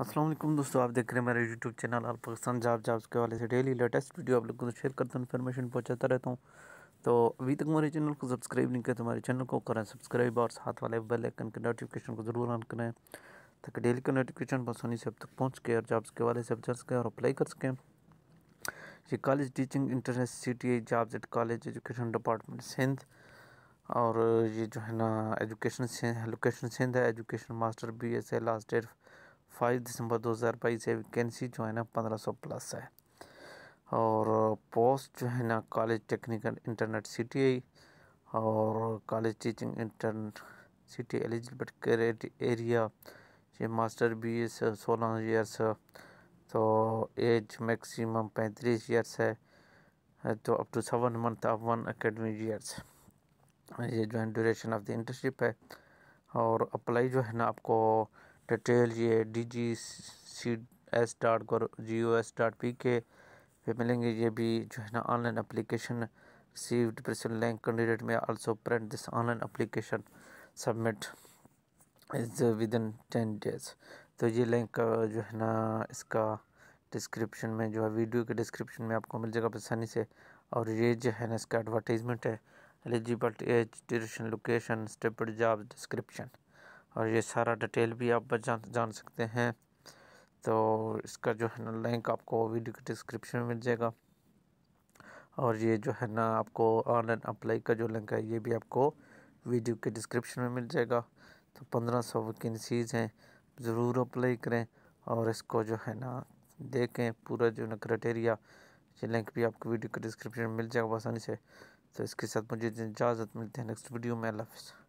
असलम दोस्तों आप देख रहे हैं मेरे यूट्यूब चैनल आल पाकिस्तान जाब जाब्स के वाले से डेली लेटेस्ट वीडियो आप लोगों को शेयर करता हूँ इन्फॉर्मेशन पहुँचाता रहता हूँ तो अभी तक हमारे चैनल को सब्सक्राइब नहीं किया तो हमारे चैनल को करें सब्सक्राइब और साथ वाले बेल आइकन के नोटिफिकेशन को ज़रूर ऑन करें ताकि डेली का नोटिफिकेशन आसानी से अब तक पहुँच के और जॉब्स के वाले से अब सकें और अप्लाई कर सकें ये college teaching interns C T I jobs at college education department Sindh और ये जो है ना एजुकेशन लोकेशन सिंध है education master B S A last date five December 2022 से वैकेंसी जो है ना 1500 प्लस है और पोस्ट जो है ना कॉलेज टेक्निकल इंटरनेट सिटी और college teaching internet city eligible carat area ये मास्टर बी एस सोलह ईयर्स तो एज मैक्सिमम पैंतीस ईयर्स है तो up to seven month of one academy years ये जो है ड्यूरेशन ऑफ द इंटर्नशिप है और अप्लाई जो है ना आपको डिटेल ये D G C S dot G O S dot P K पे मिलेंगे ये भी जो है ना online application received link candidate में also print this online application submit is within ten days तो ये लिंक जो है ना इसका डिस्क्रिप्शन में जो है वीडियो के डिस्क्रिप्शन में आपको मिल जाएगा आसानी से और ये जो है ना इसका एडवर्टीजमेंट है eligible age duration location step job description और ये सारा डिटेल भी आप जान जान सकते हैं तो इसका जो है ना लिंक आपको वीडियो के डिस्क्रिप्शन में मिल जाएगा और ये जो है ना आपको ऑनलाइन अप्लाई का जो लिंक है ये भी आपको वीडियो के डिस्क्रिप्शन में मिल जाएगा तो पंद्रह सौ वैकेंसीज़ हैं ज़रूर अप्लाई करें और इसको जो है ना देखें पूरा जो ना क्राइटेरिया ये लिंक भी आपको वीडियो के डिस्क्रिप्शन में मिल जाएगा आसानी से तो इसके साथ मुझे इजाज़त मिलती है नेक्स्ट वीडियो में अल्लाह